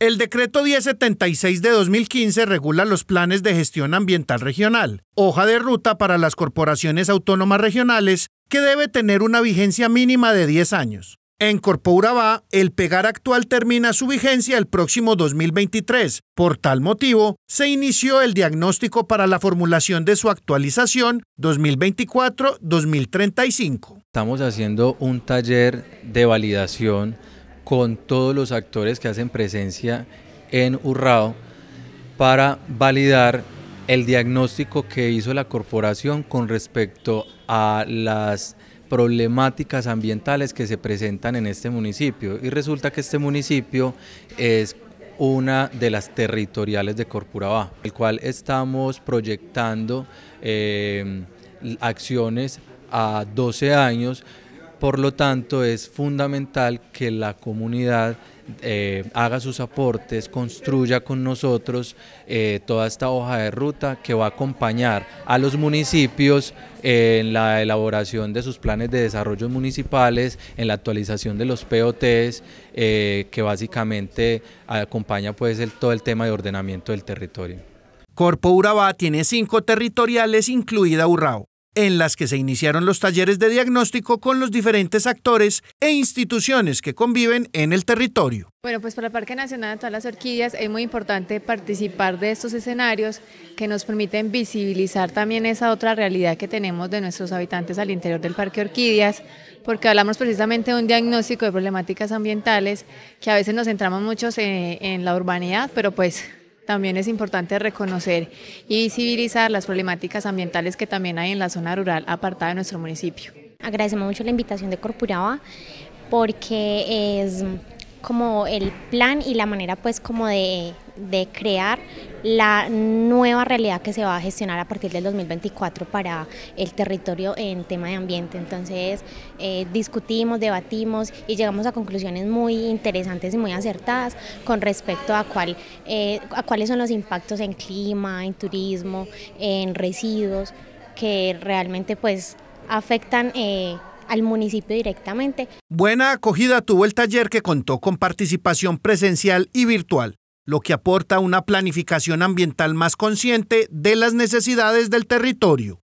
El decreto 1076 de 2015 regula los planes de gestión ambiental regional, hoja de ruta para las corporaciones autónomas regionales que debe tener una vigencia mínima de 10 años. En Corpourabá, el pegar actual termina su vigencia el próximo 2023. Por tal motivo, se inició el diagnóstico para la formulación de su actualización 2024-2035. Estamos haciendo un taller de validación con todos los actores que hacen presencia en Urrao para validar el diagnóstico que hizo la corporación con respecto a las problemáticas ambientales que se presentan en este municipio. Y resulta que este municipio es una de las territoriales de en el cual estamos proyectando eh, acciones a 12 años por lo tanto, es fundamental que la comunidad eh, haga sus aportes, construya con nosotros eh, toda esta hoja de ruta que va a acompañar a los municipios eh, en la elaboración de sus planes de desarrollo municipales, en la actualización de los POTs, que básicamente acompaña pues, todo el tema de ordenamiento del territorio. Corpo Urabá tiene cinco territoriales, incluida Urrao en las que se iniciaron los talleres de diagnóstico con los diferentes actores e instituciones que conviven en el territorio. Bueno, pues para el Parque Nacional de todas las orquídeas es muy importante participar de estos escenarios que nos permiten visibilizar también esa otra realidad que tenemos de nuestros habitantes al interior del Parque Orquídeas, porque hablamos precisamente de un diagnóstico de problemáticas ambientales que a veces nos centramos mucho eh, en la urbanidad, pero pues también es importante reconocer y visibilizar las problemáticas ambientales que también hay en la zona rural apartada de nuestro municipio. Agradecemos mucho la invitación de Corpuraba porque es como el plan y la manera pues como de, de crear la nueva realidad que se va a gestionar a partir del 2024 para el territorio en tema de ambiente. Entonces eh, discutimos, debatimos y llegamos a conclusiones muy interesantes y muy acertadas con respecto eh, a, cuáles son los impactos en clima, en turismo, en residuos, que realmente pues afectan... Eh, al municipio directamente. Buena acogida tuvo el taller que contó con participación presencial y virtual lo que aporta una planificación ambiental más consciente de las necesidades del territorio.